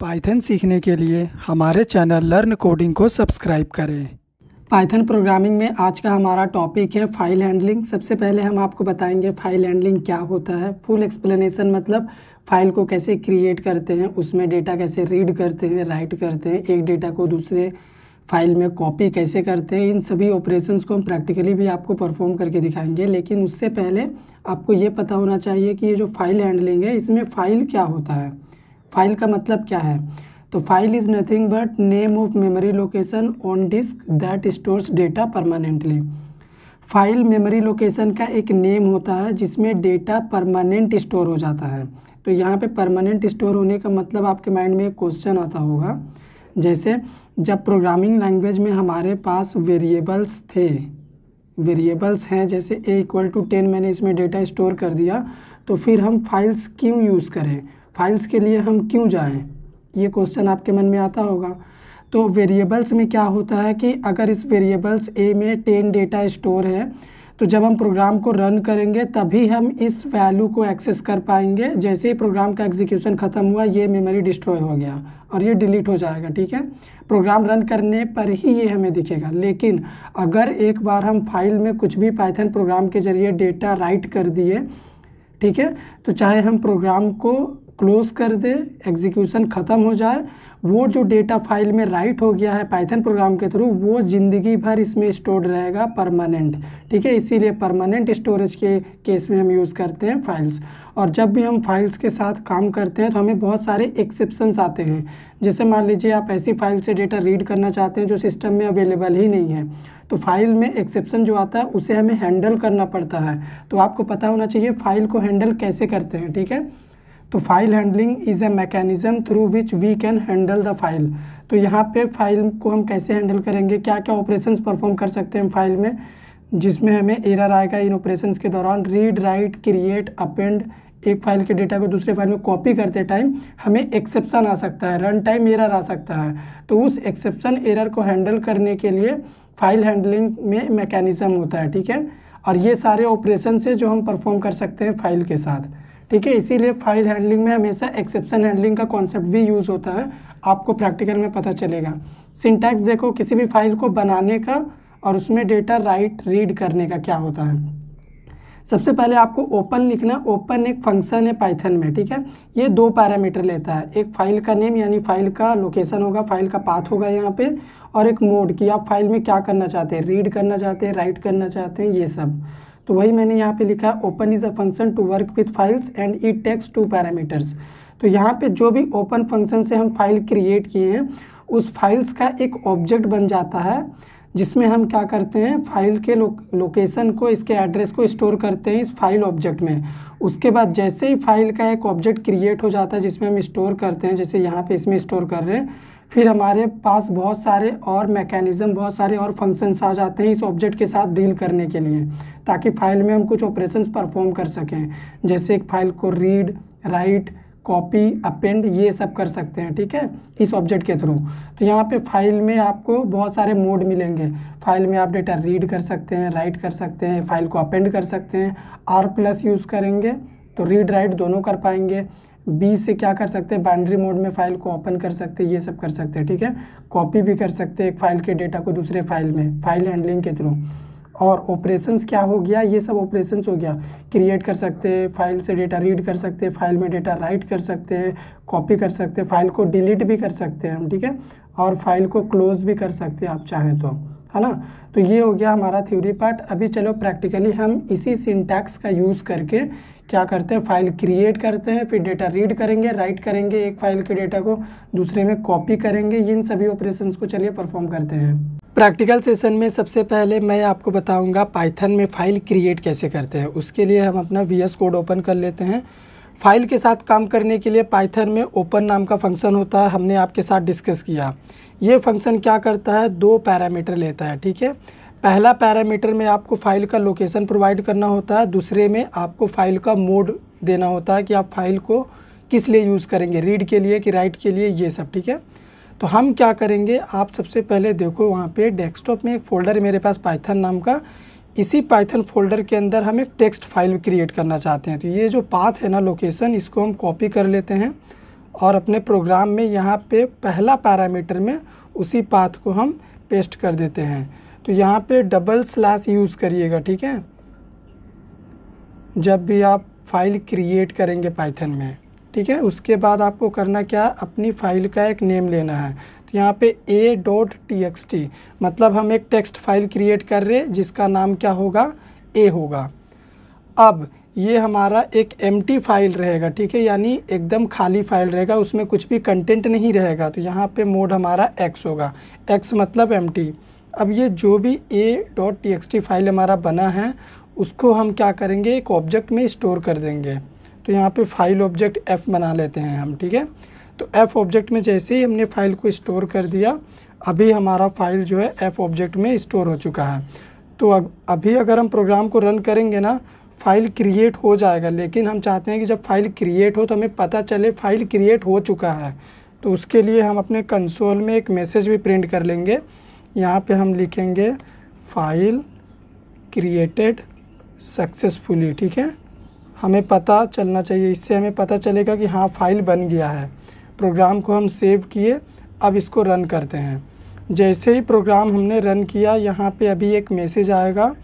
Python सीखने के लिए हमारे चैनल लर्न कोडिंग को सब्सक्राइब करें पाइथन प्रोग्रामिंग में आज का हमारा टॉपिक है फाइल हैंडलिंग सबसे पहले हम आपको बताएंगे फाइल हैंडलिंग क्या होता है फुल एक्सप्लेनेशन मतलब फाइल को कैसे क्रिएट करते हैं उसमें डेटा कैसे रीड करते हैं राइट करते हैं एक डेटा को दूसरे फाइल में कॉपी कैसे करते हैं इन सभी ऑपरेशंस को हम प्रैक्टिकली भी आपको परफॉर्म करके दिखाएंगे लेकिन उससे पहले आपको ये पता होना चाहिए कि ये जो फाइल हैंडलिंग है इसमें फ़ाइल क्या होता है फाइल का मतलब क्या है तो file is nothing but name of memory location on disk that stores data permanently file memory location का एक नेम होता है जिसमें डेटा परमानेंट स्टोर हो जाता है तो यहाँ पे परमानेंट स्टोर होने का मतलब आपके माइंड में एक क्वेश्चन आता होगा जैसे जब प्रोग्रामिंग लैंग्वेज में हमारे पास वेरिएबल्स थे वेरिएबल्स हैं जैसे ए इक्वल टू टेन मैंने इसमें डेटा स्टोर कर दिया तो फिर हम फाइल्स क्यों यूज़ करें फाइल्स के लिए हम क्यों जाएं ये क्वेश्चन आपके मन में आता होगा तो वेरिएबल्स में क्या होता है कि अगर इस वेरिएबल्स ए में टेन डेटा स्टोर है तो जब हम प्रोग्राम को रन करेंगे तभी हम इस वैल्यू को एक्सेस कर पाएंगे जैसे ही प्रोग्राम का एग्जीक्यूशन ख़त्म हुआ ये मेमोरी डिस्ट्रॉय हो गया और ये डिलीट हो जाएगा ठीक है प्रोग्राम रन करने पर ही ये हमें दिखेगा लेकिन अगर एक बार हम फाइल में कुछ भी पाइथन प्रोग्राम के ज़रिए डेटा राइट कर दिए ठीक है तो चाहे हम प्रोग्राम को क्लोज़ कर दे एग्जीक्यूशन ख़त्म हो जाए वो जो डेटा फाइल में राइट हो गया है पाइथन प्रोग्राम के थ्रू वो ज़िंदगी भर इसमें स्टोर्ड रहेगा परमानेंट ठीक है इसीलिए परमानेंट स्टोरेज के केस में हम यूज़ करते हैं फाइल्स और जब भी हम फाइल्स के साथ काम करते हैं तो हमें बहुत सारे एक्सेप्शंस आते हैं जैसे मान लीजिए आप ऐसी फाइल से डेटा रीड करना चाहते हैं जो सिस्टम में अवेलेबल ही नहीं है तो फाइल में एक्सेप्शन जो आता है उसे हमें हैंडल करना पड़ता है तो आपको पता होना चाहिए फाइल को हैंडल कैसे करते हैं ठीक है तो file handling is a mechanism through which we can handle the file तो यहाँ पे फाइल को हम कैसे हैंडल करेंगे क्या क्या ऑपरेशन परफॉर्म कर सकते हैं फाइल में जिसमें हमें एरर आएगा इन ऑपरेशन के दौरान रीड राइट क्रिएट अपेंड एक फाइल के डेटा को दूसरे फाइल में कॉपी करते टाइम हमें एक्सेप्शन आ सकता है रन टाइम एरर आ सकता है तो उस एक्सेप्शन एरर को हैंडल करने के लिए फाइल हैंडलिंग में मैकेनिज़्म होता है ठीक है और ये सारे ऑपरेशन से जो हम परफॉर्म कर सकते हैं फाइल के साथ ठीक है इसीलिए फाइल हैंडलिंग में हमेशा एक्सेप्शन हैंडलिंग का कॉन्सेप्ट भी यूज़ होता है आपको प्रैक्टिकल में पता चलेगा सिंटैक्स देखो किसी भी फाइल को बनाने का और उसमें डेटा राइट रीड करने का क्या होता है सबसे पहले आपको ओपन लिखना ओपन एक फंक्शन है पाइथन में ठीक है ये दो पैरामीटर लेता है एक फाइल का नेम यानी फाइल का लोकेशन होगा फाइल का पाथ होगा यहाँ पे और एक मोड कि आप फाइल में क्या करना चाहते हैं रीड करना चाहते हैं राइट करना चाहते हैं ये सब तो वही मैंने यहाँ पे लिखा open is a function to work with files and it takes two parameters तो यहाँ पे जो भी ओपन फंक्शन से हम फाइल क्रिएट किए हैं उस फाइल्स का एक ऑब्जेक्ट बन जाता है जिसमें हम क्या करते हैं फाइल के लो, लोकेशन को इसके एड्रेस को स्टोर करते हैं इस फाइल ऑब्जेक्ट में उसके बाद जैसे ही फाइल का एक ऑब्जेक्ट क्रिएट हो जाता है जिसमें हम स्टोर करते हैं जैसे यहाँ पे इसमें स्टोर कर रहे हैं फिर हमारे पास बहुत सारे और मैकेनिज़्म बहुत सारे और फंक्शंस आ जाते हैं इस ऑब्जेक्ट के साथ डील करने के लिए ताकि फाइल में हम कुछ ऑपरेशंस परफॉर्म कर सकें जैसे एक फाइल को रीड राइट कॉपी अपेंड ये सब कर सकते हैं ठीक है इस ऑब्जेक्ट के थ्रू तो यहाँ पे फाइल में आपको बहुत सारे मोड मिलेंगे फाइल में आप डेटा रीड कर सकते हैं राइट कर सकते हैं फाइल को अपेंड कर सकते हैं आर प्लस यूज़ करेंगे तो रीड राइट दोनों कर पाएंगे बी से क्या कर सकते हैं बाइंड्री मोड में फाइल को ओपन कर सकते हैं ये सब कर सकते हैं ठीक है कॉपी भी कर सकते हैं एक फाइल के डेटा को दूसरे फाइल में फाइल हैंडलिंग के थ्रू और ऑपरेशंस क्या हो गया ये सब ऑपरेशंस हो गया क्रिएट कर सकते हैं फाइल से डेटा रीड कर सकते हैं फाइल में डेटा राइट कर सकते हैं कॉपी कर सकते हैं फाइल को डिलीट भी कर सकते हैं हम ठीक है और फाइल को क्लोज भी कर सकते हैं आप चाहें तो है ना तो ये हो गया हमारा थ्योरी पार्ट अभी चलो प्रैक्टिकली हम इसी सिंटैक्स का यूज़ करके क्या करते हैं फाइल क्रिएट करते हैं फिर डेटा रीड करेंगे राइट करेंगे एक फाइल के डेटा को दूसरे में कॉपी करेंगे इन सभी ऑपरेशंस को चलिए परफॉर्म करते हैं प्रैक्टिकल सेशन में सबसे पहले मैं आपको बताऊंगा पाइथन में फ़ाइल क्रिएट कैसे करते हैं उसके लिए हम अपना वी कोड ओपन कर लेते हैं फाइल के साथ काम करने के लिए पाइथन में ओपन नाम का फंक्शन होता है हमने आपके साथ डिस्कस किया ये फंक्शन क्या करता है दो पैरामीटर लेता है ठीक है पहला पैरामीटर में आपको फाइल का लोकेशन प्रोवाइड करना होता है दूसरे में आपको फाइल का मोड देना होता है कि आप फाइल को किस लिए यूज़ करेंगे रीड के लिए कि राइट के लिए ये सब ठीक है तो हम क्या करेंगे आप सबसे पहले देखो वहाँ पे डेस्कटॉप में एक फ़ोल्डर है मेरे पास पाइथन नाम का इसी पाइथन फोल्डर के अंदर हम एक टेक्स्ट फाइल क्रिएट करना चाहते हैं तो ये जो पाथ है ना लोकेशन इसको हम कॉपी कर लेते हैं और अपने प्रोग्राम में यहाँ पे पहला पैरामीटर में उसी पाथ को हम पेस्ट कर देते हैं तो यहाँ पे डबल स्लैश यूज़ करिएगा ठीक है जब भी आप फाइल क्रिएट करेंगे पाइथन में ठीक है उसके बाद आपको करना क्या अपनी फाइल का एक नेम लेना है तो यहाँ पे A dot T X T मतलब हम एक टेक्स्ट फाइल क्रिएट कर रहे हैं जिसका नाम क्या होगा ए होगा अब ये हमारा एक एम फाइल रहेगा ठीक है यानी एकदम खाली फाइल रहेगा उसमें कुछ भी कंटेंट नहीं रहेगा तो यहाँ पे मोड हमारा एक्स होगा एक्स मतलब एम अब ये जो भी ए डॉट टी फाइल हमारा बना है उसको हम क्या करेंगे एक ऑब्जेक्ट में स्टोर कर देंगे तो यहाँ पे फाइल ऑब्जेक्ट एफ़ बना लेते हैं हम ठीक है तो एफ़ ऑब्जेक्ट में जैसे ही हमने फाइल को स्टोर कर दिया अभी हमारा फाइल जो है एफ़ ऑब्जेक्ट में स्टोर हो चुका है तो अब अभी अगर हम प्रोग्राम को रन करेंगे ना फाइल क्रिएट हो जाएगा लेकिन हम चाहते हैं कि जब फाइल क्रिएट हो तो हमें पता चले फाइल क्रिएट हो चुका है तो उसके लिए हम अपने कंसोल में एक मैसेज भी प्रिंट कर लेंगे यहाँ पे हम लिखेंगे फाइल क्रिएटेड सक्सेसफुली ठीक है हमें पता चलना चाहिए इससे हमें पता चलेगा कि हाँ फाइल बन गया है प्रोग्राम को हम सेव किए अब इसको रन करते हैं जैसे ही प्रोग्राम हमने रन किया यहाँ पे अभी एक मैसेज आएगा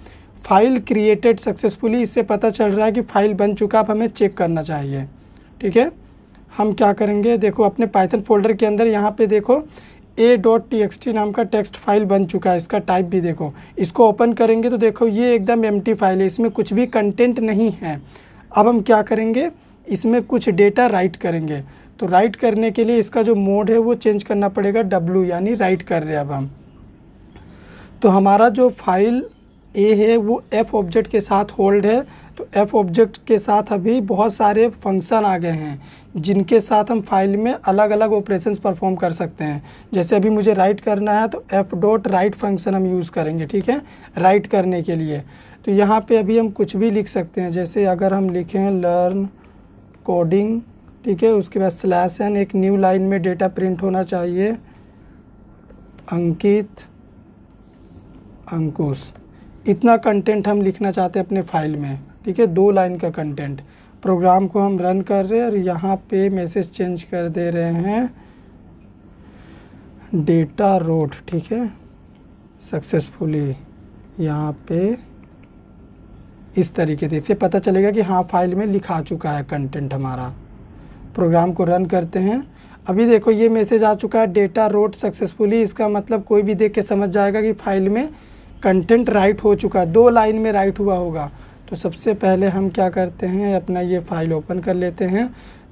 फाइल क्रिएटेड सक्सेसफुली इससे पता चल रहा है कि फाइल बन चुका अब हमें चेक करना चाहिए ठीक है हम क्या करेंगे देखो अपने पाइथन फोल्डर के अंदर यहाँ पे देखो A dot T X T नाम का टेक्स्ट फाइल बन चुका है इसका टाइप भी देखो इसको ओपन करेंगे तो देखो ये एकदम एम फाइल है इसमें कुछ भी कंटेंट नहीं है अब हम क्या करेंगे इसमें कुछ डेटा राइट करेंगे तो राइट करने के लिए इसका जो मोड है वो चेंज करना पड़ेगा डब्लू यानी राइट कर रहे हैं अब हम तो हमारा जो फाइल ए है वो एफ ऑब्जेक्ट के साथ होल्ड है तो एफ ऑब्जेक्ट के साथ अभी बहुत सारे फंक्शन आ गए हैं जिनके साथ हम फाइल में अलग अलग ऑपरेशंस परफॉर्म कर सकते हैं जैसे अभी मुझे राइट करना है तो एफ डॉट राइट फंक्शन हम यूज़ करेंगे ठीक है राइट करने के लिए तो यहाँ पे अभी हम कुछ भी लिख सकते हैं जैसे अगर हम लिखें लर्न कोडिंग ठीक है उसके बाद स्लैश एन एक न्यू लाइन में डेटा प्रिंट होना चाहिए अंकित अंकुश इतना कंटेंट हम लिखना चाहते हैं अपने फाइल में ठीक है दो लाइन का कंटेंट प्रोग्राम को हम रन कर रहे हैं और यहाँ पे मैसेज चेंज कर दे रहे हैं डेटा रोड ठीक है सक्सेसफुली यहाँ पे इस तरीके से इससे पता चलेगा कि हाँ फाइल में लिखा चुका है कंटेंट हमारा प्रोग्राम को रन करते हैं अभी देखो ये मैसेज आ चुका है डेटा रोड सक्सेसफुली इसका मतलब कोई भी देख के समझ जाएगा कि फाइल में कंटेंट राइट हो चुका है दो लाइन में राइट हुआ होगा तो सबसे पहले हम क्या करते हैं अपना ये फ़ाइल ओपन कर लेते हैं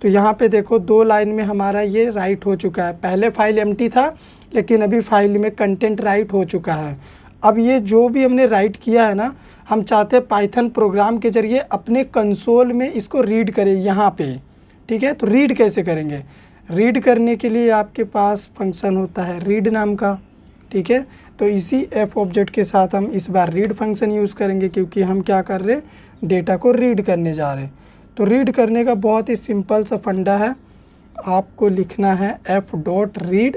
तो यहाँ पे देखो दो लाइन में हमारा ये राइट हो चुका है पहले फाइल एम था लेकिन अभी फाइल में कंटेंट राइट हो चुका है अब ये जो भी हमने राइट किया है ना हम चाहते हैं पाइथन प्रोग्राम के जरिए अपने कंसोल में इसको रीड करें यहाँ पे ठीक है तो रीड कैसे करेंगे रीड करने के लिए आपके पास फंक्शन होता है रीड नाम का ठीक है तो इसी एफ ऑब्जेक्ट के साथ हम इस बार रीड फंक्शन यूज़ करेंगे क्योंकि हम क्या कर रहे हैं डेटा को रीड करने जा रहे हैं तो रीड करने का बहुत ही सिंपल सा फंडा है आपको लिखना है एफ डॉट रीड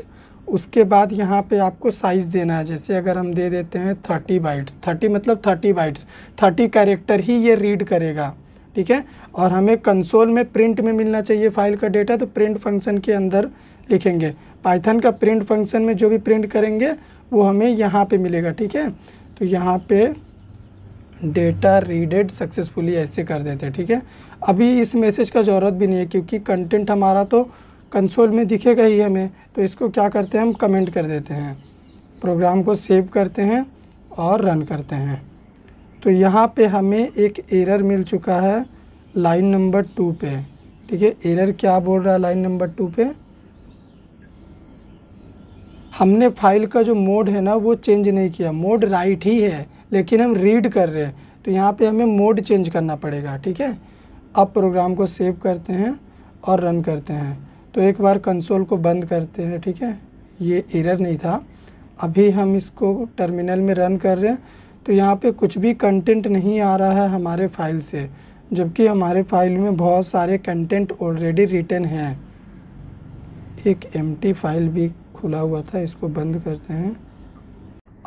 उसके बाद यहाँ पे आपको साइज़ देना है जैसे अगर हम दे देते हैं थर्टी बाइट्स थर्टी मतलब थर्टी बाइट्स थर्टी कैरेक्टर ही ये रीड करेगा ठीक है और हमें कंसोल में प्रिंट में मिलना चाहिए फाइल का डेटा तो प्रिंट फंक्शन के अंदर लिखेंगे पाइथन का प्रिंट फंक्शन में जो भी प्रिंट करेंगे वो हमें यहाँ पे मिलेगा ठीक है तो यहाँ पे डेटा रीडेड सक्सेसफुली ऐसे कर देते हैं ठीक है अभी इस मैसेज का ज़रूरत भी नहीं है क्योंकि कंटेंट हमारा तो कंसोल में दिखेगा ही हमें तो इसको क्या करते हैं हम कमेंट कर देते हैं प्रोग्राम को सेव करते हैं और रन करते हैं तो यहाँ पे हमें एक एरर मिल चुका है लाइन नंबर टू पे ठीक है एरर क्या बोल रहा है लाइन नंबर टू पे हमने फाइल का जो मोड है ना वो चेंज नहीं किया मोड राइट ही है लेकिन हम रीड कर रहे हैं तो यहाँ पे हमें मोड चेंज करना पड़ेगा ठीक है अब प्रोग्राम को सेव करते हैं और रन करते हैं तो एक बार कंसोल को बंद करते हैं ठीक है ये एरर नहीं था अभी हम इसको टर्मिनल में रन कर रहे हैं तो यहाँ पे कुछ भी कंटेंट नहीं आ रहा है हमारे फाइल से जबकि हमारे फाइल में बहुत सारे कंटेंट ऑलरेडी रिटर्न हैं एक एम फाइल भी खुला हुआ था इसको बंद करते हैं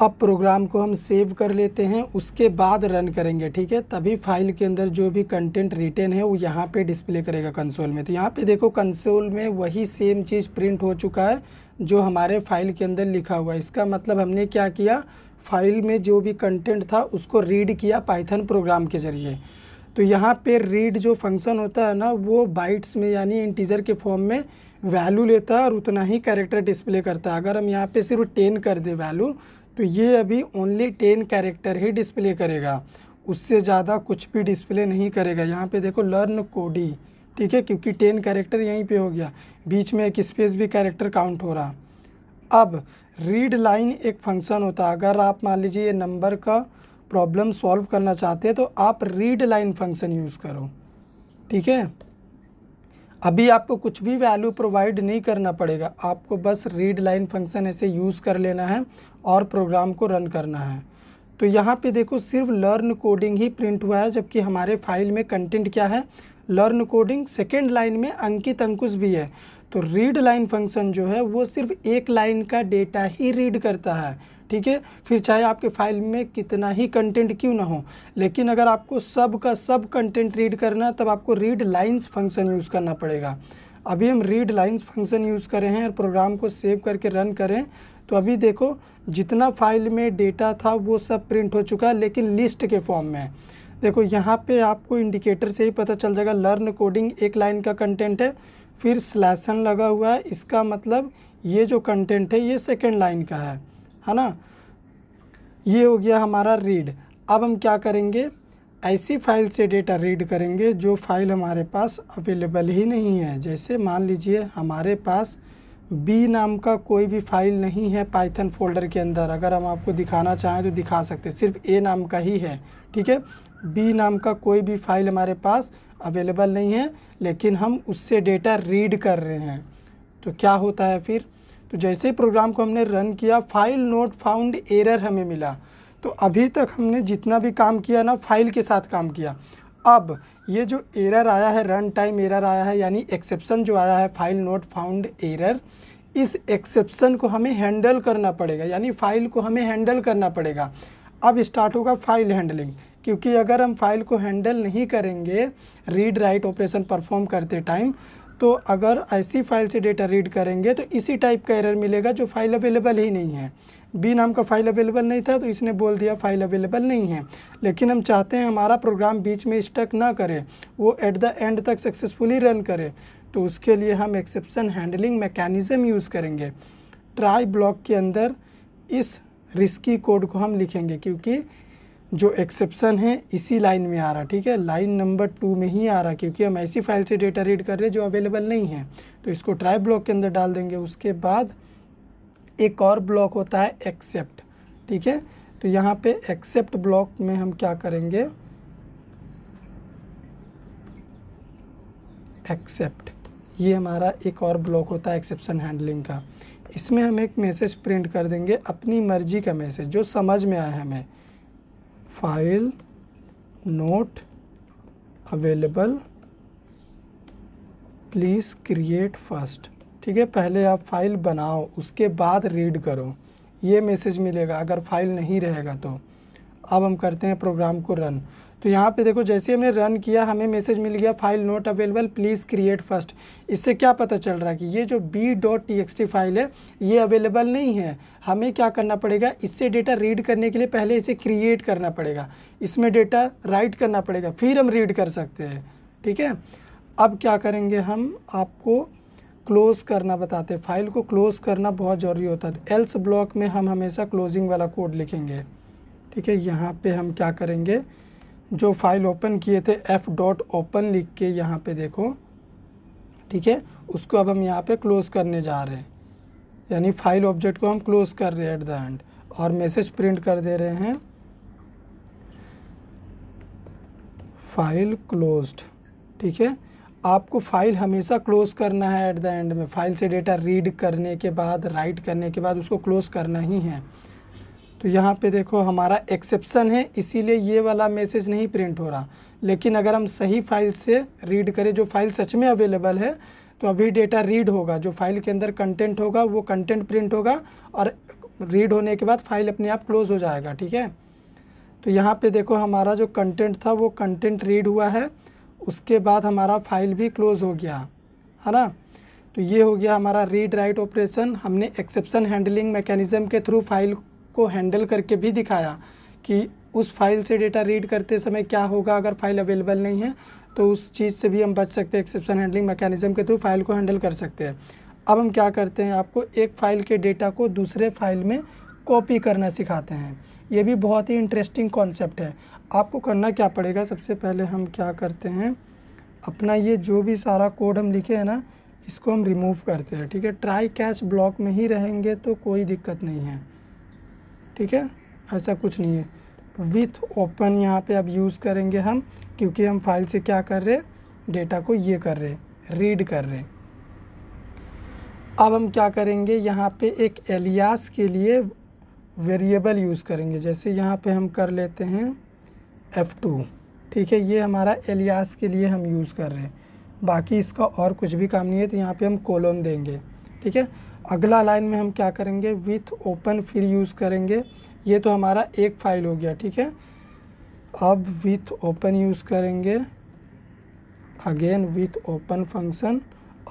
अब प्रोग्राम को हम सेव कर लेते हैं उसके बाद रन करेंगे ठीक है तभी फाइल के अंदर जो भी कंटेंट रिटेन है वो यहाँ पे डिस्प्ले करेगा कंसोल में तो यहाँ पे देखो कंसोल में वही सेम चीज़ प्रिंट हो चुका है जो हमारे फाइल के अंदर लिखा हुआ है इसका मतलब हमने क्या किया फाइल में जो भी कंटेंट था उसको रीड किया पाइथन प्रोग्राम के ज़रिए तो यहाँ पे रीड जो फंक्शन होता है ना वो बाइट्स में यानी इंटीजर के फॉर्म में वैल्यू लेता है और उतना ही कैरेक्टर डिस्प्ले करता है अगर हम यहाँ पे सिर्फ टेन कर दे वैल्यू तो ये अभी ओनली टेन कैरेक्टर ही डिस्प्ले करेगा उससे ज़्यादा कुछ भी डिस्प्ले नहीं करेगा यहाँ पे देखो लर्न कोडी ठीक है क्योंकि टेन कैरेक्टर यहीं पे हो गया बीच में एक स्पेस भी कैरेक्टर काउंट हो रहा अब रीड लाइन एक फंक्शन होता है अगर आप मान लीजिए ये नंबर का प्रॉब्लम सॉल्व करना चाहते हैं तो आप रीड लाइन फंक्शन यूज़ करो ठीक है अभी आपको कुछ भी वैल्यू प्रोवाइड नहीं करना पड़ेगा आपको बस रीड लाइन फंक्शन ऐसे यूज़ कर लेना है और प्रोग्राम को रन करना है तो यहाँ पे देखो सिर्फ लर्न कोडिंग ही प्रिंट हुआ है जबकि हमारे फाइल में कंटेंट क्या है लर्न कोडिंग सेकेंड लाइन में अंकित अंकुश भी है तो रीड लाइन फंक्शन जो है वो सिर्फ एक लाइन का डेटा ही रीड करता है ठीक है फिर चाहे आपके फाइल में कितना ही कंटेंट क्यों ना हो लेकिन अगर आपको सब का सब कंटेंट रीड करना है तब आपको रीड लाइन्स फंक्शन यूज़ करना पड़ेगा अभी हम रीड लाइन्स फंक्शन यूज़ करें हैं और प्रोग्राम को सेव करके रन करें तो अभी देखो जितना फाइल में डेटा था वो सब प्रिंट हो चुका है लेकिन लिस्ट के फॉर्म में देखो यहाँ पे आपको इंडिकेटर से ही पता चल जाएगा लर्न कोडिंग एक लाइन का कंटेंट है फिर स्लैसन लगा हुआ है इसका मतलब ये जो कंटेंट है ये सेकेंड लाइन का है है ना ये हो गया हमारा रीड अब हम क्या करेंगे ऐसी फाइल से डेटा रीड करेंगे जो फाइल हमारे पास अवेलेबल ही नहीं है जैसे मान लीजिए हमारे पास बी नाम का कोई भी फाइल नहीं है पाइथन फोल्डर के अंदर अगर हम आपको दिखाना चाहें तो दिखा सकते सिर्फ ए नाम का ही है ठीक है बी नाम का कोई भी फाइल हमारे पास अवेलेबल नहीं है लेकिन हम उससे डेटा रीड कर रहे हैं तो क्या होता है फिर तो जैसे ही प्रोग्राम को हमने रन किया फाइल नोट फाउंड एरर हमें मिला तो अभी तक हमने जितना भी काम किया ना फाइल के साथ काम किया अब ये जो एरर आया है रन टाइम एरर आया है यानी एक्सेप्शन जो आया है फाइल नोट फाउंड एरर इस एक्सेप्शन को हमें हैंडल करना पड़ेगा यानी फाइल को हमें हैंडल करना पड़ेगा अब स्टार्ट होगा फाइल हैंडलिंग क्योंकि अगर हम फाइल को हैंडल नहीं करेंगे रीड राइट ऑपरेशन परफॉर्म करते टाइम तो अगर ऐसी फाइल से डेटा रीड करेंगे तो इसी टाइप का एरर मिलेगा जो फाइल अवेलेबल ही नहीं है बी नाम का फाइल अवेलेबल नहीं था तो इसने बोल दिया फाइल अवेलेबल नहीं है लेकिन हम चाहते हैं हमारा प्रोग्राम बीच में स्टक ना करे वो एट द एंड तक सक्सेसफुली रन करे तो उसके लिए हम एक्सेप्शन हैंडलिंग मैकेनिज़म यूज़ करेंगे ट्राई ब्लॉक के अंदर इस रिस्की कोड को हम लिखेंगे क्योंकि जो एक्सेप्शन है इसी लाइन में आ रहा ठीक है लाइन नंबर टू में ही आ रहा क्योंकि हम ऐसी फाइल से डेटा रीड कर रहे हैं जो अवेलेबल नहीं है तो इसको ट्राई ब्लॉक के अंदर डाल देंगे उसके बाद एक और ब्लॉक होता है एक्सेप्ट ठीक है तो यहाँ पे एक्सेप्ट ब्लॉक में हम क्या करेंगे एक्सेप्ट ये हमारा एक और ब्लॉक होता है एक्सेप्शन हैंडलिंग का इसमें हम एक मैसेज प्रिंट कर देंगे अपनी मर्जी का मैसेज जो समझ में आया हमें file not available please create first ठीक है पहले आप फाइल बनाओ उसके बाद रीड करो ये मैसेज मिलेगा अगर फाइल नहीं रहेगा तो अब हम करते हैं प्रोग्राम को रन तो यहाँ पे देखो जैसे हमने रन किया हमें मैसेज मिल गया file not available please create first इससे क्या पता चल रहा है कि ये जो B dot T X T file है ये अवेलेबल नहीं है हमें क्या करना पड़ेगा इससे डेटा रीड करने के लिए पहले इसे क्रिएट करना पड़ेगा इसमें डेटा राइट करना पड़ेगा फिर हम रीड कर सकते हैं ठीक है अब क्या करेंगे हम आपको क्लोज़ करना बताते हैं फाइल को क्लोज़ करना बहुत ज़रूरी होता है एल्स ब्लॉक में हम हमेशा क्लोजिंग वाला कोड लिखेंगे ठीक है यहाँ पे हम क्या करेंगे जो फाइल ओपन किए थे एफ डॉट ओपन लिख के यहाँ पे देखो ठीक है उसको अब हम यहाँ पे क्लोज़ करने जा रहे हैं यानी फाइल ऑब्जेक्ट को हम क्लोज़ कर रहे हैं एट द एंड और मैसेज प्रिंट कर दे रहे हैं फाइल क्लोज्ड ठीक है आपको फाइल हमेशा क्लोज़ करना है एट द एंड में फाइल से डेटा रीड करने के बाद राइट करने के बाद उसको क्लोज़ करना ही है तो यहाँ पे देखो हमारा एक्सेप्शन है इसीलिए ये वाला मैसेज नहीं प्रिंट हो रहा लेकिन अगर हम सही फाइल से रीड करें जो फाइल सच में अवेलेबल है तो अभी डेटा रीड होगा जो फाइल के अंदर कंटेंट होगा वो कंटेंट प्रिंट होगा और रीड होने के बाद फाइल अपने आप क्लोज हो जाएगा ठीक है तो यहाँ पे देखो हमारा जो कंटेंट था वो कंटेंट रीड हुआ है उसके बाद हमारा फाइल भी क्लोज हो गया है ना तो ये हो गया हमारा रीड राइट ऑपरेशन हमने एक्सेप्शन हैंडलिंग मैकेनिज़्म के थ्रू फाइल को हैंडल करके भी दिखाया कि उस फाइल से डेटा रीड करते समय क्या होगा अगर फाइल अवेलेबल नहीं है तो उस चीज़ से भी हम बच सकते हैं एक्सेप्शन हैंडलिंग मैकेनिज्म के थ्रू फाइल को हैंडल कर सकते हैं अब हम क्या करते हैं आपको एक फ़ाइल के डेटा को दूसरे फाइल में कॉपी करना सिखाते हैं ये भी बहुत ही इंटरेस्टिंग कॉन्सेप्ट है आपको करना क्या पड़ेगा सबसे पहले हम क्या करते हैं अपना ये जो भी सारा कोड हम लिखे हैं ना इसको हम रिमूव करते हैं ठीक है ट्राई कैच ब्लॉक में ही रहेंगे तो कोई दिक्कत नहीं है ठीक है ऐसा कुछ नहीं है विथ ओपन यहाँ पे अब यूज़ करेंगे हम क्योंकि हम फाइल से क्या कर रहे हैं डेटा को ये कर रहे हैं रीड कर रहे हैं अब हम क्या करेंगे यहाँ पे एक एलियास के लिए वेरिएबल यूज़ करेंगे जैसे यहाँ पे हम कर लेते हैं F2 ठीक है ये हमारा एलियास के लिए हम यूज़ कर रहे हैं बाकी इसका और कुछ भी काम नहीं है तो यहाँ पे हम कोलोन देंगे ठीक है अगला लाइन में हम क्या करेंगे विथ ओपन फिर यूज़ करेंगे ये तो हमारा एक फाइल हो गया ठीक है अब विथ ओपन यूज़ करेंगे अगेन विथ ओपन फंक्शन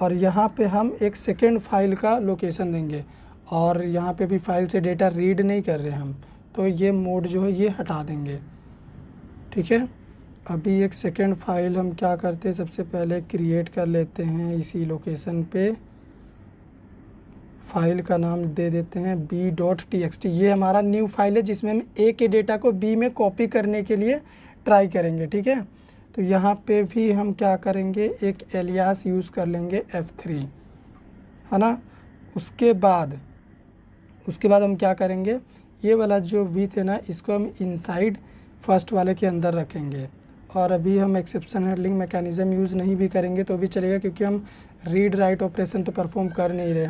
और यहाँ पे हम एक सेकेंड फाइल का लोकेशन देंगे और यहाँ पे भी फाइल से डेटा रीड नहीं कर रहे हम तो ये मोड जो है ये हटा देंगे ठीक है अभी एक सेकेंड फाइल हम क्या करते हैं सबसे पहले क्रिएट कर लेते हैं इसी लोकेशन पे फाइल का नाम दे देते हैं B dot T X T ये हमारा न्यू फाइल है जिसमें हम ए के डेटा को बी में कॉपी करने के लिए ट्राई करेंगे ठीक है तो यहाँ पे भी हम क्या करेंगे एक एलियास यूज़ कर लेंगे एफ़ थ्री है ना उसके बाद उसके बाद हम क्या करेंगे ये वाला जो वी है ना इसको हम इनसाइड फर्स्ट वाले के अंदर रखेंगे और अभी हम एक्सेप्शन हैंडलिंग मैकेनिज़म यूज़ नहीं भी करेंगे तो भी चलेगा क्योंकि हम रीड राइट ऑपरेशन तो परफॉर्म कर नहीं रहे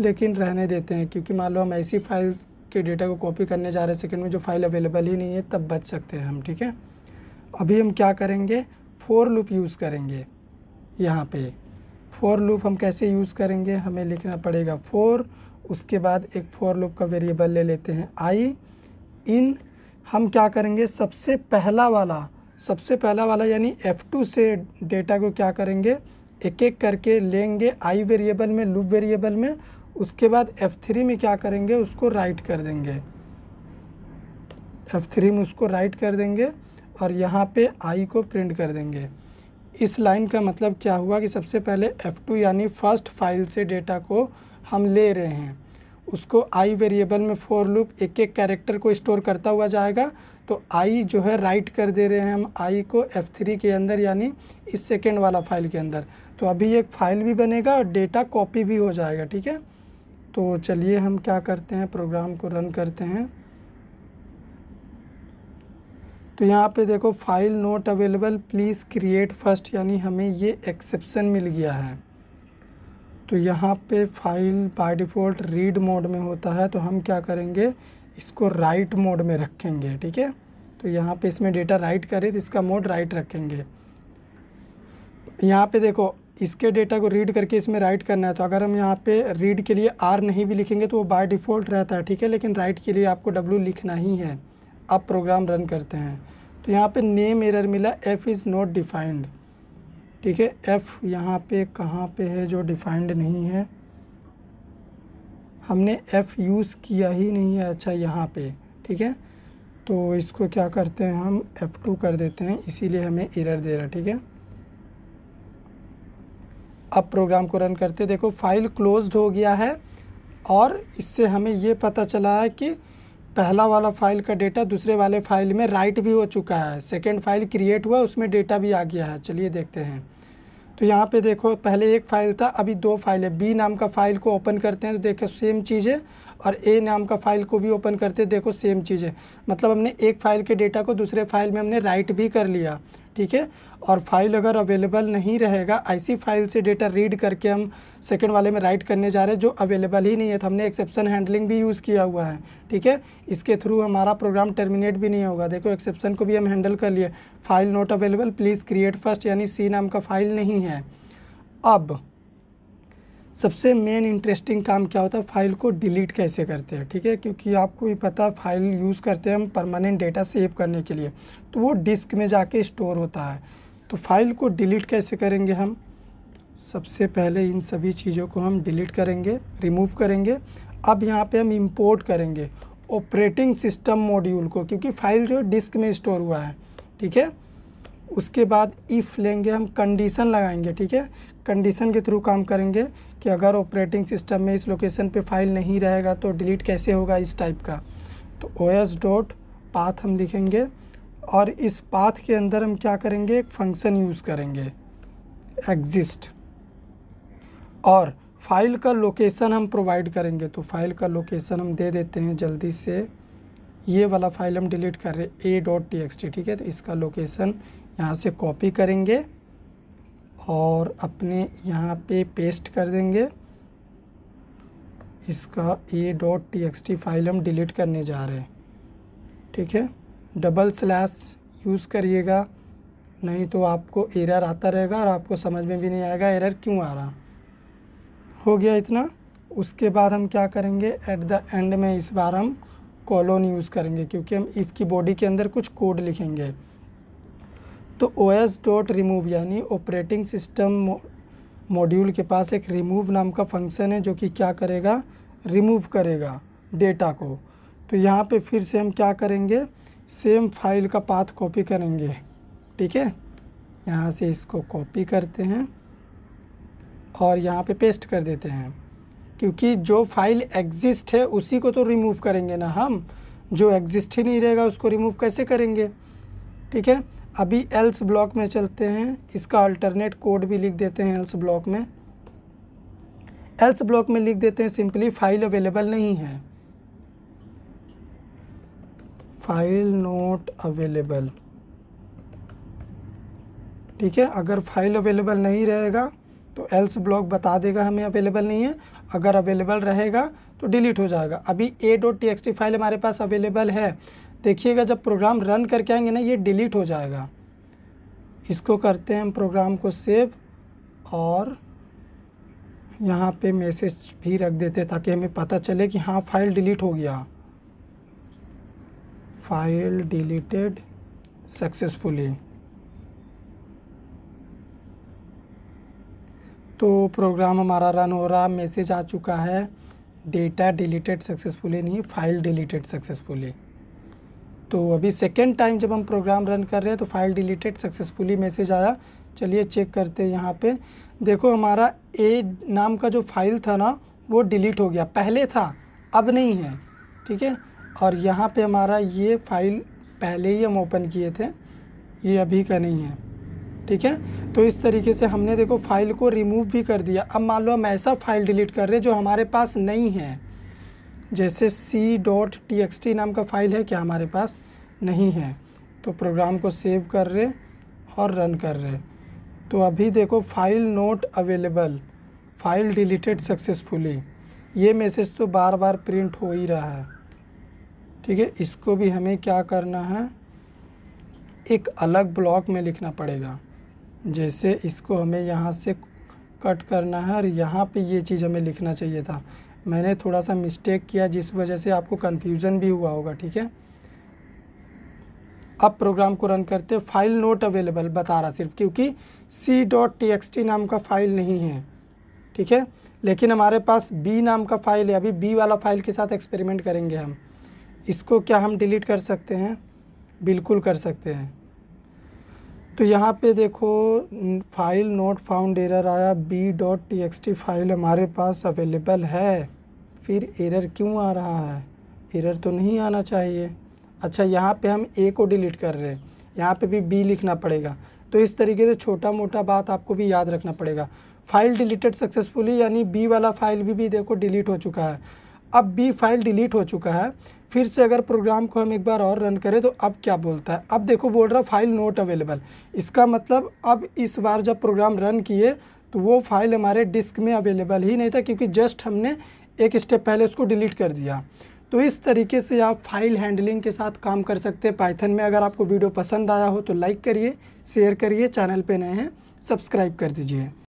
लेकिन रहने देते हैं क्योंकि मान लो हम ऐसी फाइल के डेटा को कॉपी करने जा रहे हैं सेकेंड में जो फाइल अवेलेबल ही नहीं है तब बच सकते हैं हम ठीक है अभी हम क्या करेंगे फोर लूप यूज़ करेंगे यहाँ पे फोर लूप हम कैसे यूज़ करेंगे हमें लिखना पड़ेगा फोर उसके बाद एक फोर लूप का वेरिएबल ले लेते हैं आई इन हम क्या करेंगे सबसे पहला वाला सबसे पहला वाला यानी एफ टू से डेटा को क्या करेंगे एक एक करके लेंगे आई वेरिएबल में लूप वेरिएबल में उसके बाद F3 में क्या करेंगे उसको राइट कर देंगे F3 में उसको राइट कर देंगे और यहाँ पे आई को प्रिंट कर देंगे इस लाइन का मतलब क्या हुआ कि सबसे पहले F2 यानी फर्स्ट फाइल से डेटा को हम ले रहे हैं उसको आई वेरिएबल में फोर लूप एक एक कैरेक्टर को स्टोर करता हुआ जाएगा तो आई जो है राइट कर दे रहे हैं हम आई को एफ के अंदर यानी इस सेकेंड वाला फाइल के अंदर तो अभी एक फ़ाइल भी बनेगा और डेटा कॉपी भी हो जाएगा ठीक है तो चलिए हम क्या करते हैं प्रोग्राम को रन करते हैं तो यहाँ पे देखो file not available please create first यानी हमें ये एक्सेप्शन मिल गया है तो यहाँ पे file by default read mode में होता है तो हम क्या करेंगे इसको राइट मोड में रखेंगे ठीक है तो यहाँ पे इसमें डेटा राइट करें तो इसका मोड राइट रखेंगे यहाँ पे देखो इसके डेटा को रीड करके इसमें राइट करना है तो अगर हम यहाँ पे रीड के लिए आर नहीं भी लिखेंगे तो वो बाय डिफ़ॉल्ट रहता है ठीक है लेकिन राइट के लिए आपको डब्ल्यू लिखना ही है आप प्रोग्राम रन करते हैं तो यहाँ पे नेम एरर मिला एफ़ इज़ नॉट डिफाइंड ठीक है एफ़ यहाँ पे कहाँ पे है जो डिफाइंड नहीं है हमने एफ़ यूज़ किया ही नहीं है अच्छा यहाँ पर ठीक है तो इसको क्या करते हैं हम एफ़ कर देते हैं इसीलिए हमें एरर दे रहा ठीक है अब प्रोग्राम को रन करते देखो फाइल क्लोज्ड हो गया है और इससे हमें ये पता चला है कि पहला वाला फाइल का डेटा दूसरे वाले फाइल में राइट भी हो चुका है सेकेंड फाइल क्रिएट हुआ उसमें डेटा भी आ गया है चलिए देखते हैं तो यहाँ पे देखो पहले एक फ़ाइल था अभी दो फाइल है बी नाम का फ़ाइल को ओपन करते हैं तो देखो सेम चीज़ है और ए नाम का फ़ाइल को भी ओपन करते देखो सेम चीज़ है मतलब हमने एक फ़ाइल के डेटा को दूसरे फाइल में हमने राइट भी कर लिया ठीक है और फाइल अगर अवेलेबल नहीं रहेगा ऐसी फाइल से डेटा रीड करके हम सेकेंड वाले में राइट करने जा रहे हैं जो अवेलेबल ही नहीं है तो हमने एक्सेप्शन हैंडलिंग भी यूज़ किया हुआ है ठीक है इसके थ्रू हमारा प्रोग्राम टर्मिनेट भी नहीं होगा देखो एक्सेप्शन को भी हम हैंडल कर लिए file not available please create first यानी सी नाम का फाइल नहीं है अब सबसे मेन इंटरेस्टिंग काम क्या होता है फाइल को डिलीट कैसे करते हैं ठीक है क्योंकि आपको भी पता है फाइल यूज़ करते हैं हम परमानेंट डेटा सेव करने के लिए तो वो डिस्क में जाके स्टोर होता है तो फाइल को डिलीट कैसे करेंगे हम सबसे पहले इन सभी चीज़ों को हम डिलीट करेंगे रिमूव करेंगे अब यहाँ पर हम इम्पोर्ट करेंगे ऑपरेटिंग सिस्टम मॉड्यूल को क्योंकि फाइल जो डिस्क में स्टोर हुआ है ठीक है उसके बाद इफ़ लेंगे हम कंडीशन लगाएंगे ठीक है कंडीशन के थ्रू काम करेंगे कि अगर ऑपरेटिंग सिस्टम में इस लोकेशन पे फाइल नहीं रहेगा तो डिलीट कैसे होगा इस टाइप का तो ओ एस डॉट पाथ हम लिखेंगे और इस पाथ के अंदर हम क्या करेंगे एक फंक्शन यूज़ करेंगे एग्जिस्ट और फाइल का लोकेशन हम प्रोवाइड करेंगे तो फाइल का लोकेशन हम दे देते हैं जल्दी से ये वाला फाइल हम डिलीट कर रहे हैं ए डॉट टी ठीक है तो इसका लोकेशन यहाँ से कॉपी करेंगे और अपने यहाँ पे पेस्ट कर देंगे इसका A dot T X T file हम डिलीट करने जा रहे हैं ठीक है डबल स्लैश यूज़ करिएगा नहीं तो आपको एरर आता रहेगा और आपको समझ में भी नहीं आएगा एरर क्यों आ रहा हो गया इतना उसके बाद हम क्या करेंगे एट द एंड में इस बार हम कॉलोन यूज़ करेंगे क्योंकि हम इफ़ की बॉडी के अंदर कुछ कोड लिखेंगे तो ओ एस डॉट रिमूव यानी ऑपरेटिंग सिस्टम मॉड्यूल के पास एक रिमूव नाम का फंक्शन है जो कि क्या करेगा रिमूव करेगा डेटा को तो यहाँ पे फिर से हम क्या करेंगे सेम फाइल का पाथ कॉपी करेंगे ठीक है यहाँ से इसको कॉपी करते हैं और यहाँ पे पेस्ट कर देते हैं क्योंकि जो फाइल एग्जिस्ट है उसी को तो रिमूव करेंगे ना हम जो एग्जिस्ट ही नहीं रहेगा उसको रिमूव कैसे करेंगे ठीक है अभी एल्स ब्लॉक में चलते हैं इसका अल्टरनेट कोड भी लिख देते हैं एल्स ब्लॉक में एल्स ब्लॉक में लिख देते हैं सिंपली फाइल अवेलेबल नहीं है फाइल नोट अवेलेबल ठीक है अगर फाइल अवेलेबल नहीं रहेगा तो एल्स ब्लॉक बता देगा हमें अवेलेबल नहीं है अगर अवेलेबल रहेगा तो डिलीट हो जाएगा अभी ए डॉट टी फाइल हमारे पास अवेलेबल है देखिएगा जब प्रोग्राम रन करके आएंगे ना ये डिलीट हो जाएगा इसको करते हैं हम प्रोग्राम को सेव और यहाँ पे मैसेज भी रख देते हैं ताकि हमें पता चले कि हाँ फाइल डिलीट हो गया फाइल डिलीटेड सक्सेसफुली तो प्रोग्राम हमारा रन हो रहा मैसेज आ चुका है डेटा डिलीटेड सक्सेसफुली नहीं फाइल डिलीटेड सक्सेसफुली तो अभी सेकेंड टाइम जब हम प्रोग्राम रन कर रहे हैं तो फाइल डिलीटेड सक्सेसफुली मैसेज आया चलिए चेक करते हैं यहाँ पे देखो हमारा ए नाम का जो फाइल था ना वो डिलीट हो गया पहले था अब नहीं है ठीक है और यहाँ पे हमारा ये फाइल पहले ही हम ओपन किए थे ये अभी का नहीं है ठीक है तो इस तरीके से हमने देखो फाइल को रिमूव भी कर दिया अब मान लो हम ऐसा फाइल डिलीट कर रहे हैं जो हमारे पास नहीं है जैसे C dot T X T नाम का फाइल है क्या हमारे पास नहीं है तो प्रोग्राम को सेव कर रहे और रन कर रहे तो अभी देखो file not available file deleted successfully ये मैसेज तो बार बार प्रिंट हो ही रहा है ठीक है इसको भी हमें क्या करना है एक अलग ब्लॉक में लिखना पड़ेगा जैसे इसको हमें यहाँ से कट करना है और यहाँ पे ये चीज़ हमें लिखना चाहिए था मैंने थोड़ा सा मिस्टेक किया जिस वजह से आपको कन्फ्यूज़न भी हुआ होगा ठीक है अब प्रोग्राम को रन करते फाइल नोट अवेलेबल बता रहा सिर्फ क्योंकि C dot T X T नाम का फाइल नहीं है ठीक है लेकिन हमारे पास बी नाम का फाइल है अभी बी वाला फाइल के साथ एक्सपेरिमेंट करेंगे हम इसको क्या हम डिलीट कर सकते हैं बिल्कुल कर सकते हैं तो यहाँ पे देखो फाइल नोट फाउंड एरर आया B dot T X T file हमारे पास अवेलेबल है फिर एरर क्यों आ रहा है एरर तो नहीं आना चाहिए अच्छा यहाँ पे हम ए को डिलीट कर रहे हैं यहाँ पे भी बी लिखना पड़ेगा तो इस तरीके से छोटा मोटा बात आपको भी याद रखना पड़ेगा फाइल डिलीटेड सक्सेसफुली यानी बी वाला फाइल भी भी देखो डिलीट हो चुका है अब बी फाइल डिलीट हो चुका है फिर से अगर प्रोग्राम को हम एक बार और रन करें तो अब क्या बोलता है अब देखो बोल रहा फाइल नोट अवेलेबल इसका मतलब अब इस बार जब प्रोग्राम रन किए तो वो फाइल हमारे डिस्क में अवेलेबल ही नहीं था क्योंकि जस्ट हमने एक स्टेप पहले उसको डिलीट कर दिया तो इस तरीके से आप फाइल हैंडलिंग के साथ काम कर सकते हैं पाइथन में अगर आपको वीडियो पसंद आया हो तो लाइक करिए शेयर करिए चैनल पे नए हैं सब्सक्राइब कर दीजिए